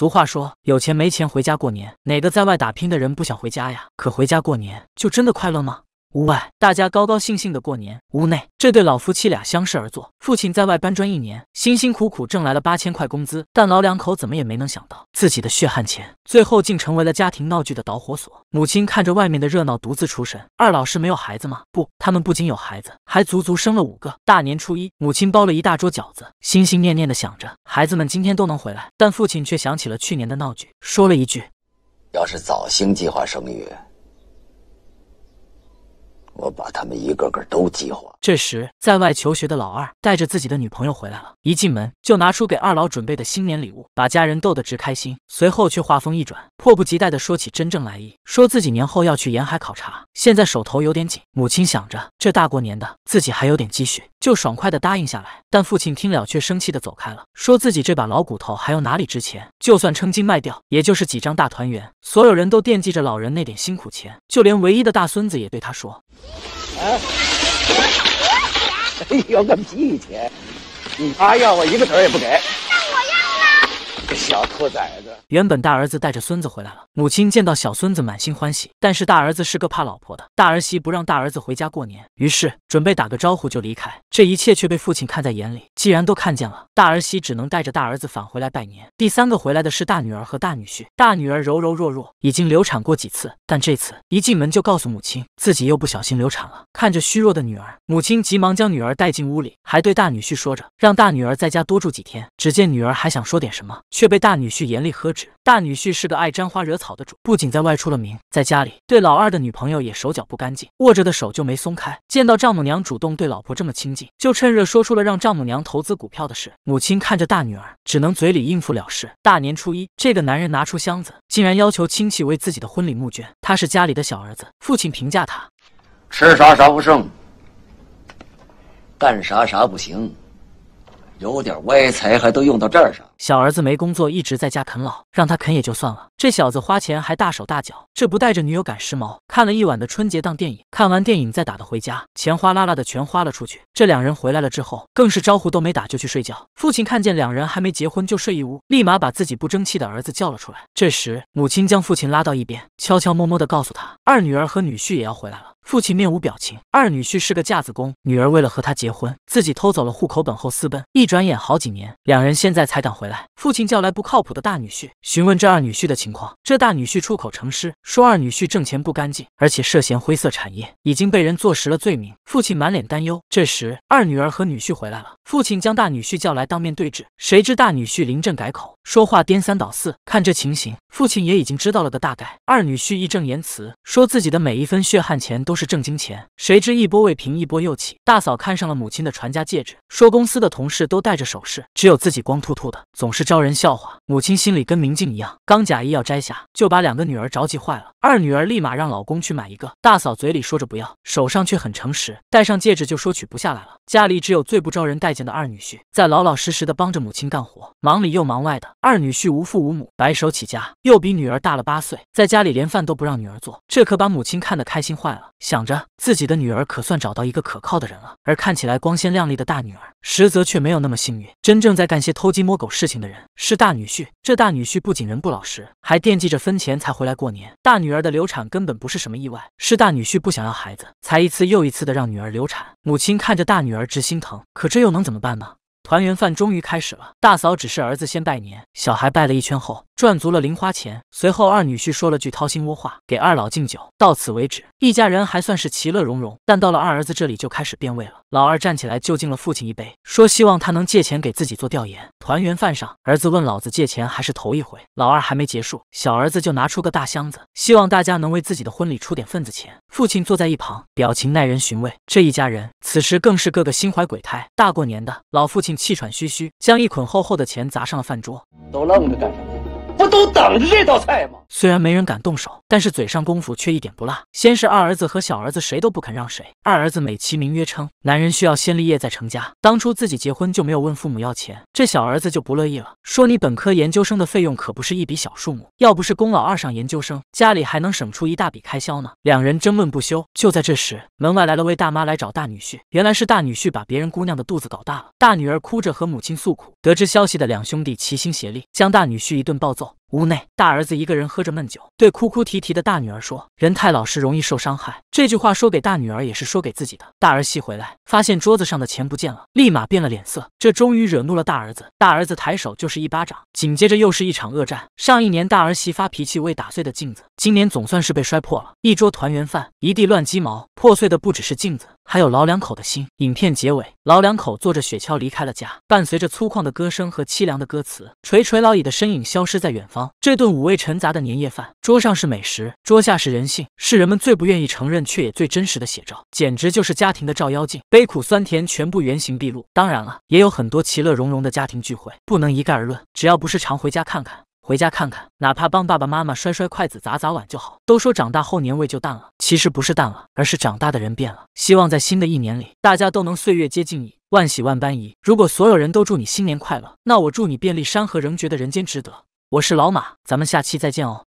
俗话说：“有钱没钱回家过年。”哪个在外打拼的人不想回家呀？可回家过年就真的快乐吗？屋外，大家高高兴兴的过年。屋内，这对老夫妻俩相视而坐。父亲在外搬砖一年，辛辛苦苦挣来了八千块工资，但老两口怎么也没能想到，自己的血汗钱最后竟成为了家庭闹剧的导火索。母亲看着外面的热闹，独自出神。二老是没有孩子吗？不，他们不仅有孩子，还足足生了五个。大年初一，母亲包了一大桌饺子，心心念念的想着孩子们今天都能回来。但父亲却想起了去年的闹剧，说了一句：“要是早兴行计划生育。”我把他们一个个都激活。这时，在外求学的老二带着自己的女朋友回来了，一进门就拿出给二老准备的新年礼物，把家人逗得直开心。随后却话锋一转，迫不及待的说起真正来意，说自己年后要去沿海考察，现在手头有点紧。母亲想着这大过年的，自己还有点积蓄，就爽快的答应下来。但父亲听了却生气的走开了，说自己这把老骨头还有哪里值钱？就算称斤卖掉，也就是几张大团圆。所有人都惦记着老人那点辛苦钱，就连唯一的大孙子也对他说。哎呦个屁钱！你他要我一个子儿也不给。小兔崽子，原本大儿子带着孙子回来了，母亲见到小孙子满心欢喜。但是大儿子是个怕老婆的，大儿媳不让大儿子回家过年，于是准备打个招呼就离开。这一切却被父亲看在眼里。既然都看见了，大儿媳只能带着大儿子返回来拜年。第三个回来的是大女儿和大女婿。大女儿柔柔弱弱，已经流产过几次，但这次一进门就告诉母亲自己又不小心流产了。看着虚弱的女儿，母亲急忙将女儿带进屋里，还对大女婿说着让大女儿在家多住几天。只见女儿还想说点什么，却被。大女婿严厉呵斥：“大女婿是个爱沾花惹草的主，不仅在外出了名，在家里对老二的女朋友也手脚不干净，握着的手就没松开。见到丈母娘主动对老婆这么亲近，就趁热说出了让丈母娘投资股票的事。”母亲看着大女儿，只能嘴里应付了事。大年初一，这个男人拿出箱子，竟然要求亲戚为自己的婚礼募捐。他是家里的小儿子，父亲评价他：“吃啥啥不剩，干啥啥不行，有点歪财还都用到这儿上。”小儿子没工作，一直在家啃老，让他啃也就算了，这小子花钱还大手大脚，这不带着女友赶时髦，看了一晚的春节档电影，看完电影再打的回家，钱哗啦啦的全花了出去。这两人回来了之后，更是招呼都没打就去睡觉。父亲看见两人还没结婚就睡一屋，立马把自己不争气的儿子叫了出来。这时，母亲将父亲拉到一边，悄悄摸摸的告诉他，二女儿和女婿也要回来了。父亲面无表情，二女婿是个架子工，女儿为了和他结婚，自己偷走了户口本后私奔，一转眼好几年，两人现在才敢回。来，父亲叫来不靠谱的大女婿，询问这二女婿的情况。这大女婿出口成诗，说二女婿挣钱不干净，而且涉嫌灰色产业，已经被人坐实了罪名。父亲满脸担忧。这时，二女儿和女婿回来了。父亲将大女婿叫来当面对质，谁知大女婿临阵改口。说话颠三倒四，看这情形，父亲也已经知道了个大概。二女婿义正言辞说自己的每一分血汗钱都是正经钱。谁知一波未平，一波又起。大嫂看上了母亲的传家戒指，说公司的同事都带着首饰，只有自己光秃秃的，总是招人笑话。母亲心里跟明镜一样，刚假意要摘下，就把两个女儿着急坏了。二女儿立马让老公去买一个。大嫂嘴里说着不要，手上却很诚实，戴上戒指就说取不下来了。家里只有最不招人待见的二女婿在老老实实的帮着母亲干活，忙里又忙外的。二女婿无父无母，白手起家，又比女儿大了八岁，在家里连饭都不让女儿做，这可把母亲看得开心坏了，想着自己的女儿可算找到一个可靠的人了。而看起来光鲜亮丽的大女儿，实则却没有那么幸运。真正在干些偷鸡摸狗事情的人是大女婿，这大女婿不仅人不老实，还惦记着分钱才回来过年。大女儿的流产根本不是什么意外，是大女婿不想要孩子，才一次又一次的让女儿流产。母亲看着大女儿直心疼，可这又能怎么办呢？团圆饭终于开始了，大嫂指示儿子先拜年，小孩拜了一圈后。赚足了零花钱，随后二女婿说了句掏心窝话，给二老敬酒，到此为止，一家人还算是其乐融融。但到了二儿子这里就开始变味了。老二站起来就敬了父亲一杯，说希望他能借钱给自己做调研。团圆饭上，儿子问老子借钱还是头一回。老二还没结束，小儿子就拿出个大箱子，希望大家能为自己的婚礼出点份子钱。父亲坐在一旁，表情耐人寻味。这一家人此时更是个个心怀鬼胎。大过年的，老父亲气喘吁吁，将一捆厚厚的钱砸上了饭桌，都愣着干什么？不都等着这道菜吗？虽然没人敢动手，但是嘴上功夫却一点不落。先是二儿子和小儿子谁都不肯让谁。二儿子美其名曰称，男人需要先立业再成家，当初自己结婚就没有问父母要钱。这小儿子就不乐意了，说你本科研究生的费用可不是一笔小数目，要不是公老二上研究生，家里还能省出一大笔开销呢。两人争论不休。就在这时，门外来了位大妈来找大女婿，原来是大女婿把别人姑娘的肚子搞大了。大女儿哭着和母亲诉苦。得知消息的两兄弟齐心协力，将大女婿一顿暴揍。走。屋内，大儿子一个人喝着闷酒，对哭哭啼啼的大女儿说：“人太老实容易受伤害。”这句话说给大女儿，也是说给自己的。大儿媳回来，发现桌子上的钱不见了，立马变了脸色。这终于惹怒了大儿子。大儿子抬手就是一巴掌，紧接着又是一场恶战。上一年大儿媳发脾气未打碎的镜子，今年总算是被摔破了。一桌团圆饭，一地乱鸡毛。破碎的不只是镜子，还有老两口的心。影片结尾，老两口坐着雪橇离开了家，伴随着粗犷的歌声和凄凉的歌词，垂垂老矣的身影消失在远方。这顿五味陈杂的年夜饭，桌上是美食，桌下是人性，是人们最不愿意承认却也最真实的写照，简直就是家庭的照妖镜，悲苦酸甜全部原形毕露。当然了，也有很多其乐融融的家庭聚会，不能一概而论。只要不是常回家看看，回家看看，哪怕帮爸爸妈妈摔摔筷子、砸砸碗就好。都说长大后年味就淡了，其实不是淡了，而是长大的人变了。希望在新的一年里，大家都能岁月接近你，万喜万般宜。如果所有人都祝你新年快乐，那我祝你遍历山河仍觉得人间值得。我是老马，咱们下期再见哦。